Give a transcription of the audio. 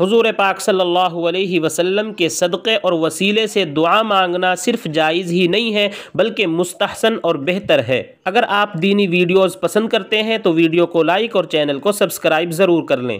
हुजूर पाक सल्लल्लाहु अलैहि वसल्लम के सदक़े और वसीले से दुआ मांगना सिर्फ जायज़ ही नहीं है बल्कि मुस्तहसन और बेहतर है अगर आप दीनी वीडियोस पसंद करते हैं तो वीडियो को लाइक और चैनल को सब्सक्राइब ज़रूर कर लें